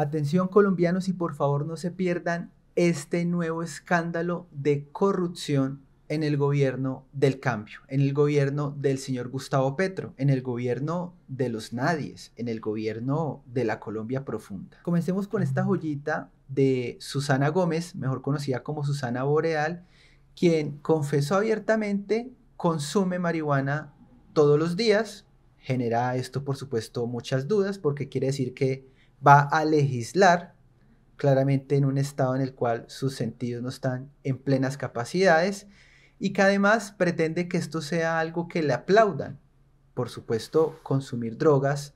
Atención colombianos y por favor no se pierdan este nuevo escándalo de corrupción en el gobierno del cambio, en el gobierno del señor Gustavo Petro, en el gobierno de los nadies, en el gobierno de la Colombia profunda. Comencemos con esta joyita de Susana Gómez, mejor conocida como Susana Boreal, quien confesó abiertamente consume marihuana todos los días. Genera esto, por supuesto, muchas dudas porque quiere decir que va a legislar claramente en un estado en el cual sus sentidos no están en plenas capacidades y que además pretende que esto sea algo que le aplaudan. Por supuesto, consumir drogas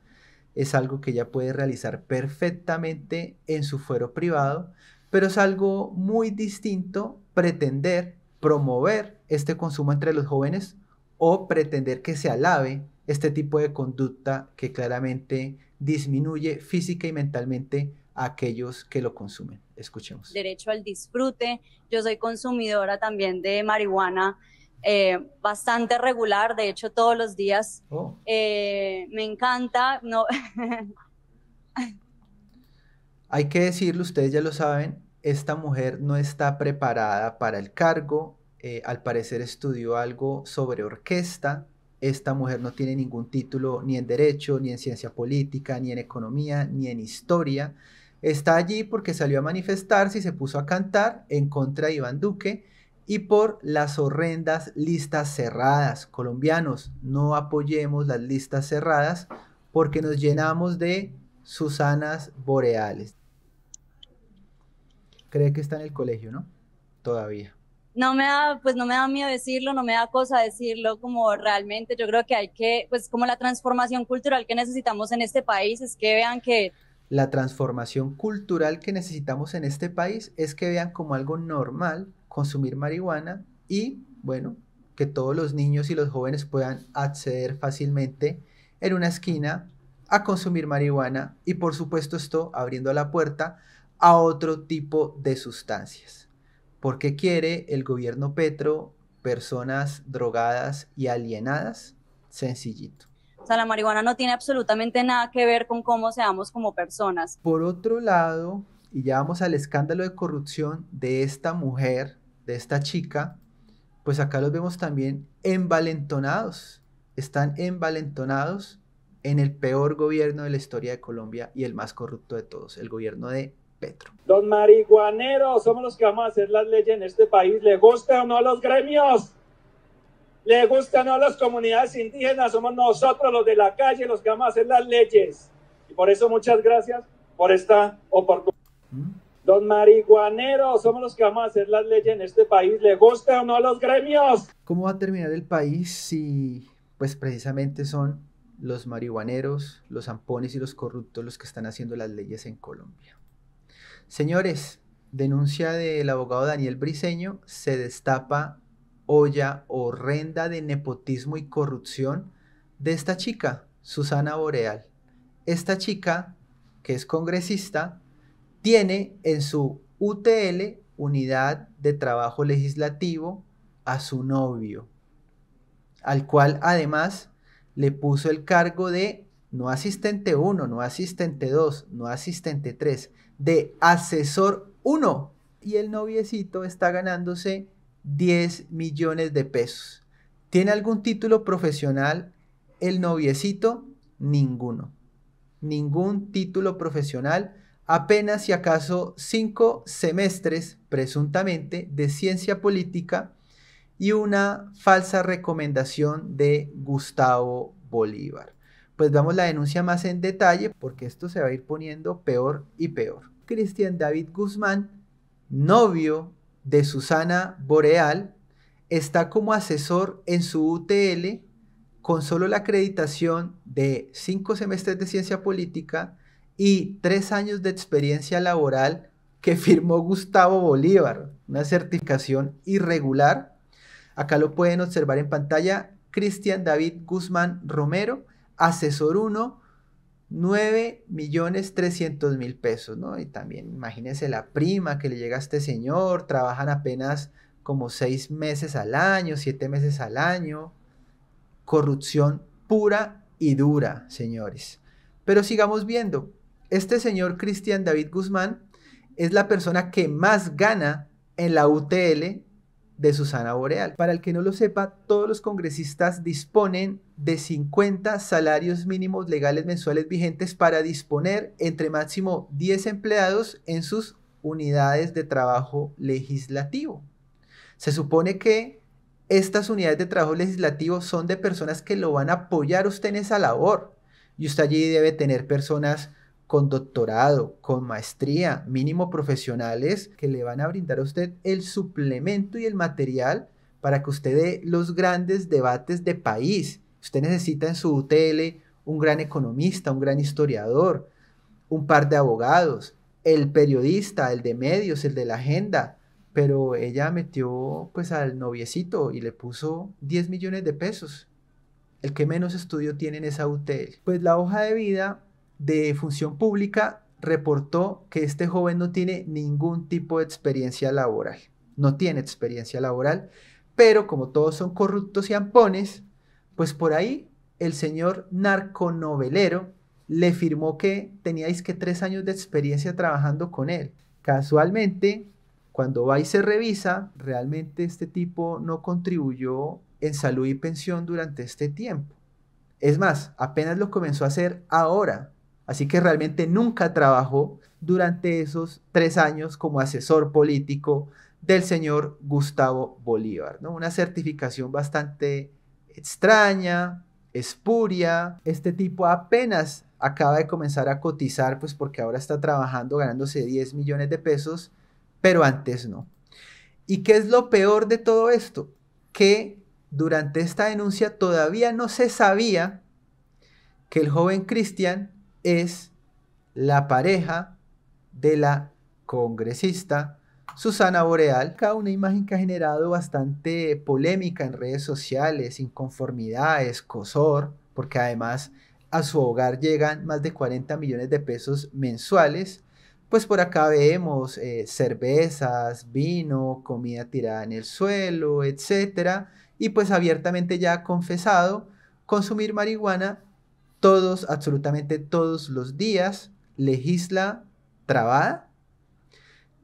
es algo que ella puede realizar perfectamente en su fuero privado, pero es algo muy distinto pretender promover este consumo entre los jóvenes o pretender que se alabe este tipo de conducta que claramente disminuye física y mentalmente a aquellos que lo consumen. Escuchemos. Derecho al disfrute. Yo soy consumidora también de marihuana. Eh, bastante regular, de hecho todos los días. Oh. Eh, me encanta. No. Hay que decirlo, ustedes ya lo saben, esta mujer no está preparada para el cargo. Eh, al parecer estudió algo sobre orquesta, esta mujer no tiene ningún título ni en derecho, ni en ciencia política, ni en economía, ni en historia. Está allí porque salió a manifestarse y se puso a cantar en contra de Iván Duque y por las horrendas listas cerradas. Colombianos, no apoyemos las listas cerradas porque nos llenamos de Susanas Boreales. Cree que está en el colegio, ¿no? Todavía no me da, pues no me da miedo decirlo, no me da cosa decirlo como realmente yo creo que hay que, pues como la transformación cultural que necesitamos en este país es que vean que... La transformación cultural que necesitamos en este país es que vean como algo normal consumir marihuana y, bueno, que todos los niños y los jóvenes puedan acceder fácilmente en una esquina a consumir marihuana y por supuesto esto abriendo la puerta a otro tipo de sustancias. ¿Por qué quiere el gobierno Petro personas drogadas y alienadas? Sencillito. O sea, la marihuana no tiene absolutamente nada que ver con cómo seamos como personas. Por otro lado, y ya vamos al escándalo de corrupción de esta mujer, de esta chica, pues acá los vemos también envalentonados. Están envalentonados en el peor gobierno de la historia de Colombia y el más corrupto de todos, el gobierno de Don Los marihuaneros somos los que vamos a hacer las leyes en este país. ¿Le gusta o no a los gremios? ¿Le gusta o no a las comunidades indígenas? Somos nosotros los de la calle los que vamos a hacer las leyes. Y por eso muchas gracias por esta oportunidad. Don ¿Mm? Los marihuaneros somos los que vamos a hacer las leyes en este país. ¿Le gusta o no a los gremios? ¿Cómo va a terminar el país si, pues precisamente son los marihuaneros, los zampones y los corruptos los que están haciendo las leyes en Colombia? Señores, denuncia del abogado Daniel Briseño, se destapa olla horrenda de nepotismo y corrupción de esta chica, Susana Boreal. Esta chica, que es congresista, tiene en su UTL, Unidad de Trabajo Legislativo, a su novio, al cual además le puso el cargo de no asistente 1, no asistente 2, no asistente 3, de asesor 1 y el noviecito está ganándose 10 millones de pesos. ¿Tiene algún título profesional el noviecito? Ninguno. Ningún título profesional. Apenas si acaso cinco semestres, presuntamente, de ciencia política y una falsa recomendación de Gustavo Bolívar pues vamos la denuncia más en detalle porque esto se va a ir poniendo peor y peor. Cristian David Guzmán, novio de Susana Boreal, está como asesor en su UTL con solo la acreditación de cinco semestres de ciencia política y tres años de experiencia laboral que firmó Gustavo Bolívar, una certificación irregular. Acá lo pueden observar en pantalla, Cristian David Guzmán Romero asesor 1, 9.300.000 millones mil pesos, ¿no? Y también imagínense la prima que le llega a este señor, trabajan apenas como seis meses al año, siete meses al año, corrupción pura y dura, señores. Pero sigamos viendo, este señor Cristian David Guzmán es la persona que más gana en la UTL de Susana Boreal. Para el que no lo sepa, todos los congresistas disponen de 50 salarios mínimos legales mensuales vigentes para disponer entre máximo 10 empleados en sus unidades de trabajo legislativo. Se supone que estas unidades de trabajo legislativo son de personas que lo van a apoyar usted en esa labor y usted allí debe tener personas con doctorado, con maestría, mínimo profesionales que le van a brindar a usted el suplemento y el material para que usted dé los grandes debates de país. Usted necesita en su UTL un gran economista, un gran historiador, un par de abogados, el periodista, el de medios, el de la agenda. Pero ella metió pues al noviecito y le puso 10 millones de pesos. El que menos estudio tiene en esa UTL. Pues la hoja de vida de Función Pública reportó que este joven no tiene ningún tipo de experiencia laboral. No tiene experiencia laboral, pero como todos son corruptos y ampones, pues por ahí el señor narconovelero le firmó que teníais que tres años de experiencia trabajando con él. Casualmente, cuando va y se revisa, realmente este tipo no contribuyó en salud y pensión durante este tiempo. Es más, apenas lo comenzó a hacer ahora, Así que realmente nunca trabajó durante esos tres años como asesor político del señor Gustavo Bolívar. ¿no? Una certificación bastante extraña, espuria. Este tipo apenas acaba de comenzar a cotizar, pues porque ahora está trabajando ganándose 10 millones de pesos, pero antes no. ¿Y qué es lo peor de todo esto? Que durante esta denuncia todavía no se sabía que el joven Cristian es la pareja de la congresista Susana Boreal, una imagen que ha generado bastante polémica en redes sociales, inconformidades, cosor, porque además a su hogar llegan más de 40 millones de pesos mensuales. Pues por acá vemos eh, cervezas, vino, comida tirada en el suelo, etc. Y pues abiertamente ya ha confesado consumir marihuana todos, absolutamente todos los días, legisla trabada.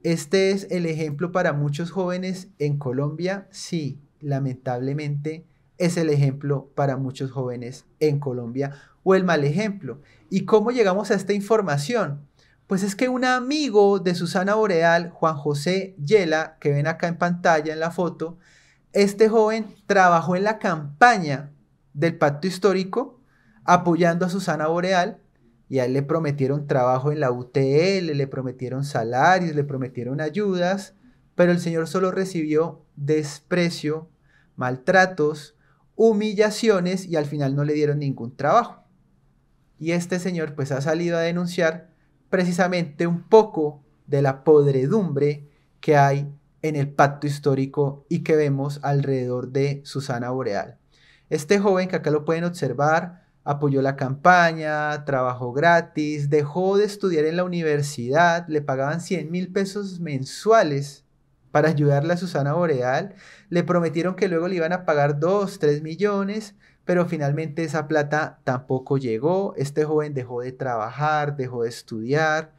Este es el ejemplo para muchos jóvenes en Colombia. Sí, lamentablemente es el ejemplo para muchos jóvenes en Colombia o el mal ejemplo. ¿Y cómo llegamos a esta información? Pues es que un amigo de Susana Boreal, Juan José Yela, que ven acá en pantalla en la foto, este joven trabajó en la campaña del pacto histórico apoyando a Susana Boreal y a él le prometieron trabajo en la UTL, le prometieron salarios, le prometieron ayudas, pero el señor solo recibió desprecio, maltratos, humillaciones y al final no le dieron ningún trabajo. Y este señor pues ha salido a denunciar precisamente un poco de la podredumbre que hay en el pacto histórico y que vemos alrededor de Susana Boreal. Este joven que acá lo pueden observar apoyó la campaña, trabajó gratis, dejó de estudiar en la universidad, le pagaban 100 mil pesos mensuales para ayudarle a Susana Boreal, le prometieron que luego le iban a pagar 2, 3 millones, pero finalmente esa plata tampoco llegó, este joven dejó de trabajar, dejó de estudiar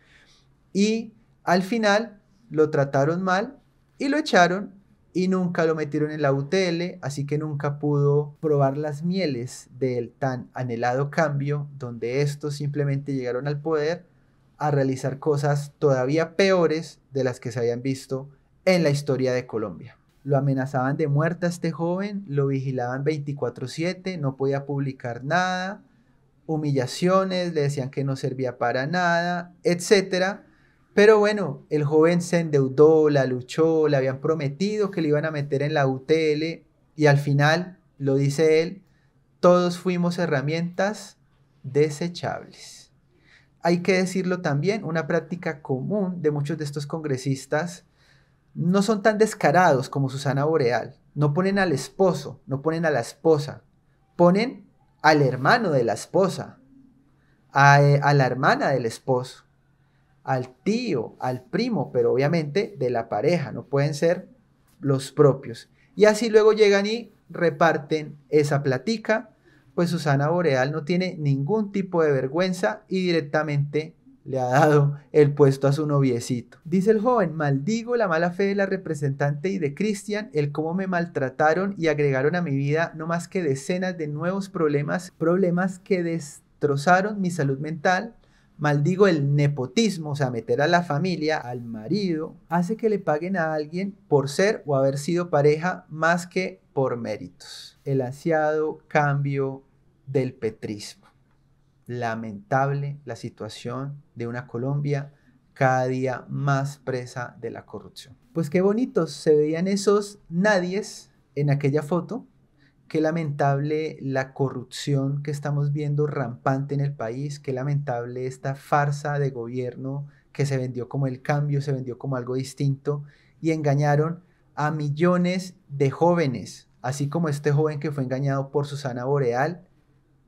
y al final lo trataron mal y lo echaron y nunca lo metieron en la UTL, así que nunca pudo probar las mieles del tan anhelado cambio, donde estos simplemente llegaron al poder a realizar cosas todavía peores de las que se habían visto en la historia de Colombia. Lo amenazaban de muerte a este joven, lo vigilaban 24/7, no podía publicar nada, humillaciones, le decían que no servía para nada, etcétera pero bueno, el joven se endeudó, la luchó, le habían prometido que le iban a meter en la UTL y al final, lo dice él, todos fuimos herramientas desechables. Hay que decirlo también, una práctica común de muchos de estos congresistas no son tan descarados como Susana Boreal. No ponen al esposo, no ponen a la esposa, ponen al hermano de la esposa, a, eh, a la hermana del esposo al tío, al primo, pero obviamente de la pareja, no pueden ser los propios. Y así luego llegan y reparten esa platica, pues Susana Boreal no tiene ningún tipo de vergüenza y directamente le ha dado el puesto a su noviecito. Dice el joven, maldigo la mala fe de la representante y de Cristian, el cómo me maltrataron y agregaron a mi vida no más que decenas de nuevos problemas, problemas que destrozaron mi salud mental, Maldigo el nepotismo, o sea, meter a la familia, al marido, hace que le paguen a alguien por ser o haber sido pareja más que por méritos. El ansiado cambio del petrismo. Lamentable la situación de una Colombia cada día más presa de la corrupción. Pues qué bonitos se veían esos nadies en aquella foto qué lamentable la corrupción que estamos viendo rampante en el país, qué lamentable esta farsa de gobierno que se vendió como el cambio, se vendió como algo distinto y engañaron a millones de jóvenes, así como este joven que fue engañado por Susana Boreal.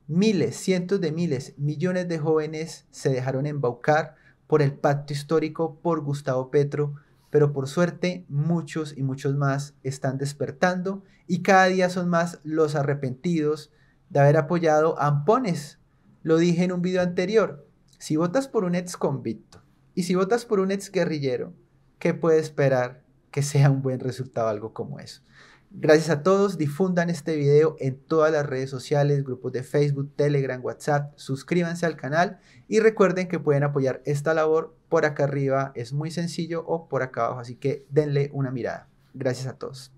Miles, cientos de miles, millones de jóvenes se dejaron embaucar por el pacto histórico, por Gustavo Petro, pero por suerte muchos y muchos más están despertando y cada día son más los arrepentidos de haber apoyado a Ampones. Lo dije en un video anterior, si votas por un ex convicto y si votas por un ex guerrillero, ¿qué puede esperar que sea un buen resultado algo como eso? Gracias a todos, difundan este video en todas las redes sociales, grupos de Facebook, Telegram, WhatsApp, suscríbanse al canal y recuerden que pueden apoyar esta labor por acá arriba es muy sencillo o por acá abajo, así que denle una mirada. Gracias a todos.